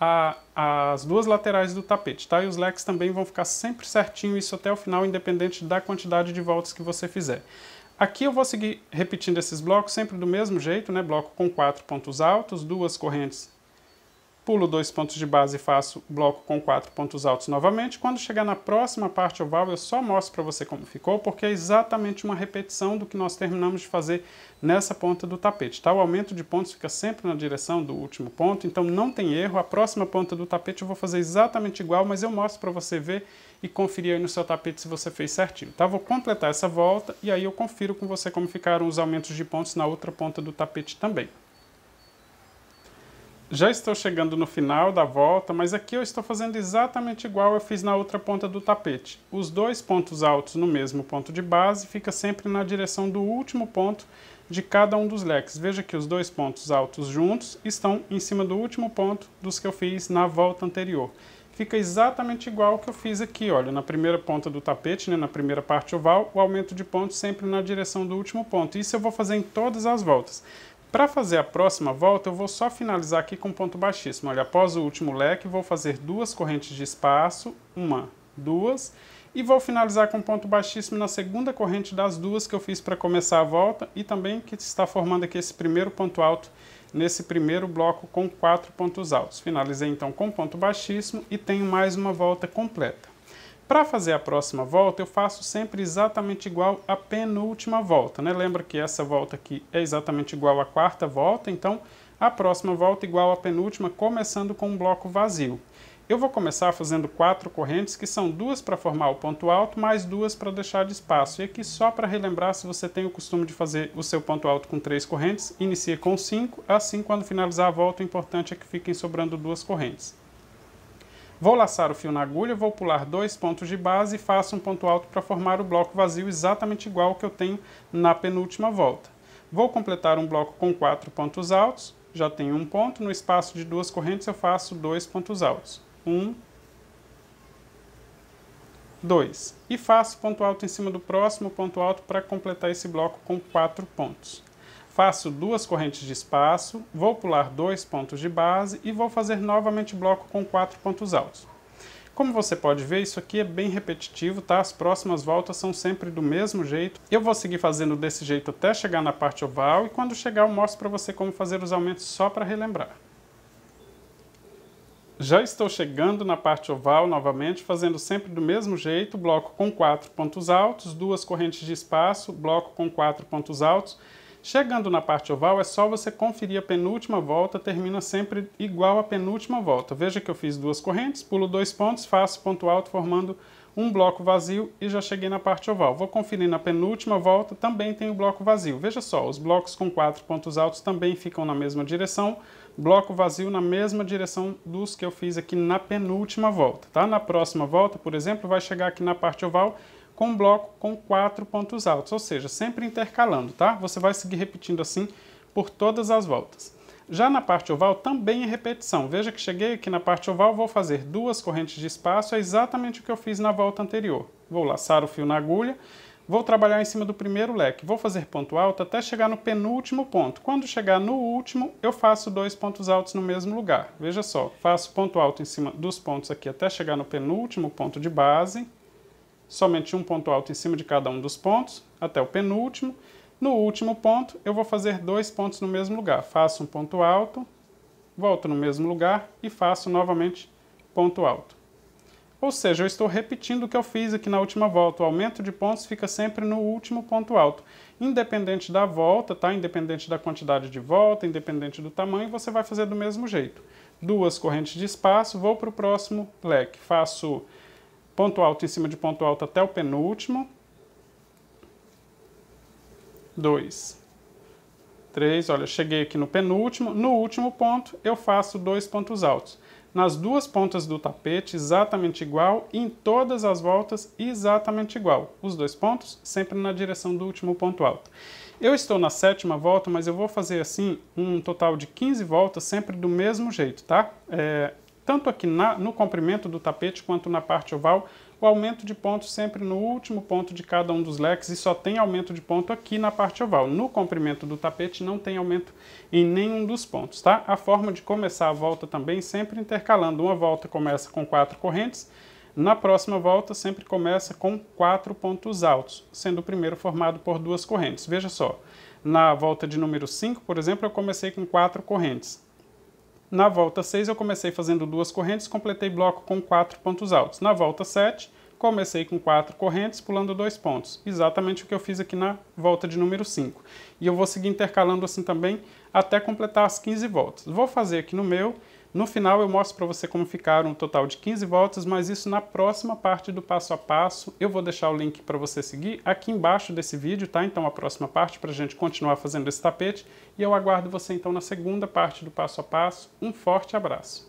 a, as duas laterais do tapete, tá? E os leques também vão ficar sempre certinho, isso até o final, independente da quantidade de voltas que você fizer. Aqui eu vou seguir repetindo esses blocos sempre do mesmo jeito, né? Bloco com quatro pontos altos, duas correntes pulo dois pontos de base e faço bloco com quatro pontos altos novamente. Quando chegar na próxima parte oval, eu só mostro para você como ficou, porque é exatamente uma repetição do que nós terminamos de fazer nessa ponta do tapete, tá? O aumento de pontos fica sempre na direção do último ponto, então não tem erro. A próxima ponta do tapete eu vou fazer exatamente igual, mas eu mostro para você ver e conferir aí no seu tapete se você fez certinho, tá? Vou completar essa volta e aí eu confiro com você como ficaram os aumentos de pontos na outra ponta do tapete também. Já estou chegando no final da volta, mas aqui eu estou fazendo exatamente igual eu fiz na outra ponta do tapete. Os dois pontos altos no mesmo ponto de base fica sempre na direção do último ponto de cada um dos leques. Veja que os dois pontos altos juntos estão em cima do último ponto dos que eu fiz na volta anterior. Fica exatamente igual que eu fiz aqui, olha, na primeira ponta do tapete, né, na primeira parte oval, o aumento de ponto sempre na direção do último ponto. Isso eu vou fazer em todas as voltas. Para fazer a próxima volta, eu vou só finalizar aqui com ponto baixíssimo. Olha, após o último leque, vou fazer duas correntes de espaço, uma, duas, e vou finalizar com ponto baixíssimo na segunda corrente das duas que eu fiz para começar a volta e também que está formando aqui esse primeiro ponto alto nesse primeiro bloco com quatro pontos altos. Finalizei então com ponto baixíssimo e tenho mais uma volta completa. Para fazer a próxima volta, eu faço sempre exatamente igual à penúltima volta, né? Lembra que essa volta aqui é exatamente igual à quarta volta, então a próxima volta igual à penúltima, começando com um bloco vazio. Eu vou começar fazendo quatro correntes, que são duas para formar o ponto alto, mais duas para deixar de espaço. E aqui só para relembrar, se você tem o costume de fazer o seu ponto alto com três correntes, inicie com cinco, assim quando finalizar a volta o importante é que fiquem sobrando duas correntes. Vou laçar o fio na agulha, vou pular dois pontos de base e faço um ponto alto para formar o bloco vazio exatamente igual ao que eu tenho na penúltima volta. Vou completar um bloco com quatro pontos altos, já tenho um ponto, no espaço de duas correntes eu faço dois pontos altos. Um, dois. E faço ponto alto em cima do próximo ponto alto para completar esse bloco com quatro pontos faço duas correntes de espaço, vou pular dois pontos de base e vou fazer novamente bloco com quatro pontos altos. Como você pode ver, isso aqui é bem repetitivo, tá? As próximas voltas são sempre do mesmo jeito. Eu vou seguir fazendo desse jeito até chegar na parte oval e quando chegar eu mostro para você como fazer os aumentos só para relembrar. Já estou chegando na parte oval novamente, fazendo sempre do mesmo jeito, bloco com quatro pontos altos, duas correntes de espaço, bloco com quatro pontos altos, Chegando na parte oval, é só você conferir a penúltima volta, termina sempre igual à penúltima volta. Veja que eu fiz duas correntes, pulo dois pontos, faço ponto alto formando um bloco vazio e já cheguei na parte oval. Vou conferir na penúltima volta, também tem o bloco vazio. Veja só, os blocos com quatro pontos altos também ficam na mesma direção, bloco vazio na mesma direção dos que eu fiz aqui na penúltima volta, tá? Na próxima volta, por exemplo, vai chegar aqui na parte oval com um bloco com quatro pontos altos, ou seja, sempre intercalando, tá? Você vai seguir repetindo assim por todas as voltas. Já na parte oval também é repetição. Veja que cheguei aqui na parte oval, vou fazer duas correntes de espaço, é exatamente o que eu fiz na volta anterior. Vou laçar o fio na agulha, vou trabalhar em cima do primeiro leque, vou fazer ponto alto até chegar no penúltimo ponto. Quando chegar no último, eu faço dois pontos altos no mesmo lugar. Veja só, faço ponto alto em cima dos pontos aqui até chegar no penúltimo ponto de base, somente um ponto alto em cima de cada um dos pontos, até o penúltimo. No último ponto, eu vou fazer dois pontos no mesmo lugar. Faço um ponto alto, volto no mesmo lugar e faço novamente ponto alto. Ou seja, eu estou repetindo o que eu fiz aqui na última volta. O aumento de pontos fica sempre no último ponto alto. Independente da volta, tá? Independente da quantidade de volta, independente do tamanho, você vai fazer do mesmo jeito. Duas correntes de espaço, vou para o próximo leque. Faço ponto alto em cima de ponto alto até o penúltimo. dois três olha, cheguei aqui no penúltimo, no último ponto eu faço dois pontos altos. Nas duas pontas do tapete, exatamente igual, em todas as voltas, exatamente igual. Os dois pontos sempre na direção do último ponto alto. Eu estou na sétima volta, mas eu vou fazer assim um total de 15 voltas, sempre do mesmo jeito, tá? É, tanto aqui na, no comprimento do tapete quanto na parte oval, o aumento de ponto sempre no último ponto de cada um dos leques e só tem aumento de ponto aqui na parte oval. No comprimento do tapete não tem aumento em nenhum dos pontos, tá? A forma de começar a volta também sempre intercalando. Uma volta começa com quatro correntes, na próxima volta sempre começa com quatro pontos altos, sendo o primeiro formado por duas correntes. Veja só, na volta de número 5, por exemplo, eu comecei com quatro correntes. Na volta 6 eu comecei fazendo duas correntes, completei bloco com quatro pontos altos. Na volta 7, comecei com quatro correntes, pulando dois pontos. Exatamente o que eu fiz aqui na volta de número 5. E eu vou seguir intercalando assim também até completar as 15 voltas. Vou fazer aqui no meu no final eu mostro para você como ficaram um total de 15 voltas, mas isso na próxima parte do passo a passo. Eu vou deixar o link para você seguir aqui embaixo desse vídeo, tá? Então a próxima parte para a gente continuar fazendo esse tapete. E eu aguardo você então na segunda parte do passo a passo. Um forte abraço!